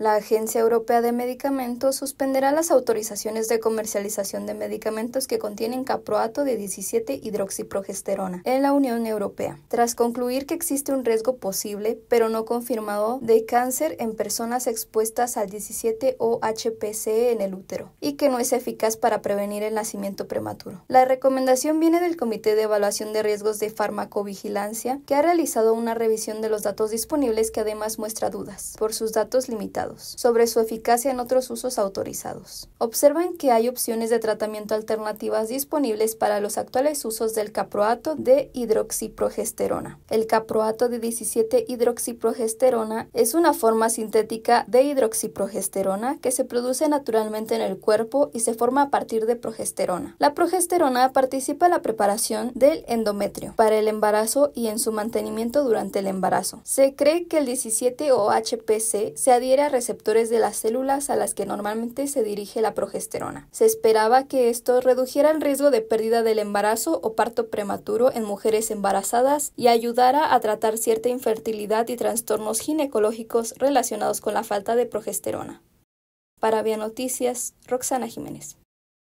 La Agencia Europea de Medicamentos suspenderá las autorizaciones de comercialización de medicamentos que contienen caproato de 17 hidroxiprogesterona en la Unión Europea, tras concluir que existe un riesgo posible, pero no confirmado, de cáncer en personas expuestas al 17 o en el útero y que no es eficaz para prevenir el nacimiento prematuro. La recomendación viene del Comité de Evaluación de Riesgos de Farmacovigilancia, que ha realizado una revisión de los datos disponibles que además muestra dudas por sus datos limitados sobre su eficacia en otros usos autorizados. Observan que hay opciones de tratamiento alternativas disponibles para los actuales usos del caproato de hidroxiprogesterona. El caproato de 17 hidroxiprogesterona es una forma sintética de hidroxiprogesterona que se produce naturalmente en el cuerpo y se forma a partir de progesterona. La progesterona participa en la preparación del endometrio para el embarazo y en su mantenimiento durante el embarazo. Se cree que el 17 OHPC se adhiere a receptores de las células a las que normalmente se dirige la progesterona. Se esperaba que esto redujera el riesgo de pérdida del embarazo o parto prematuro en mujeres embarazadas y ayudara a tratar cierta infertilidad y trastornos ginecológicos relacionados con la falta de progesterona. Para Vía Noticias, Roxana Jiménez.